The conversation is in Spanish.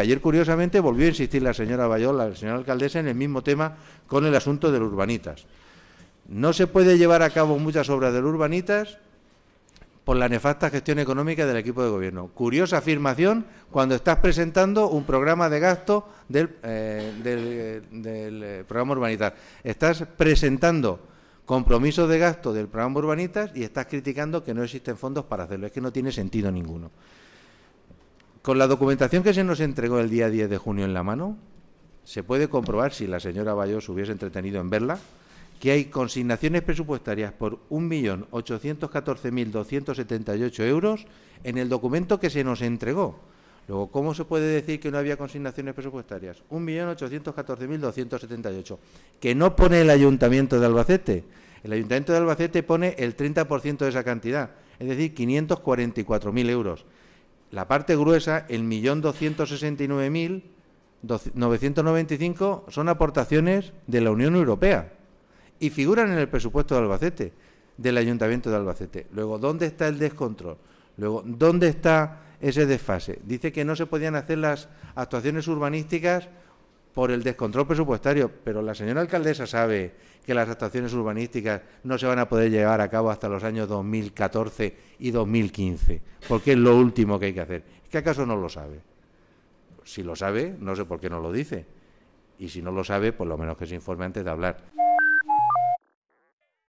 Ayer, curiosamente, volvió a insistir la señora Bayola, la señora alcaldesa, en el mismo tema con el asunto del urbanitas. No se puede llevar a cabo muchas obras del urbanitas por la nefasta gestión económica del equipo de gobierno. Curiosa afirmación cuando estás presentando un programa de gasto del, eh, del eh, eh, programa Urbanitas. Estás presentando compromisos de gasto del programa Urbanitas y estás criticando que no existen fondos para hacerlo. Es que no tiene sentido ninguno. Con la documentación que se nos entregó el día 10 de junio en la mano, se puede comprobar, si la señora Bayos hubiese entretenido en verla, que hay consignaciones presupuestarias por 1.814.278 euros en el documento que se nos entregó. Luego, ¿cómo se puede decir que no había consignaciones presupuestarias? 1.814.278, que no pone el Ayuntamiento de Albacete. El Ayuntamiento de Albacete pone el 30% de esa cantidad, es decir, 544.000 euros la parte gruesa, el millón doscientos sesenta y nueve mil cinco, son aportaciones de la Unión Europea y figuran en el presupuesto de Albacete, del Ayuntamiento de Albacete. Luego, ¿dónde está el descontrol? Luego, ¿dónde está ese desfase? Dice que no se podían hacer las actuaciones urbanísticas por el descontrol presupuestario, pero la señora alcaldesa sabe que las actuaciones urbanísticas no se van a poder llevar a cabo hasta los años 2014 y 2015, porque es lo último que hay que hacer. ¿Qué acaso no lo sabe? Si lo sabe, no sé por qué no lo dice. Y si no lo sabe, por lo menos que se informe antes de hablar.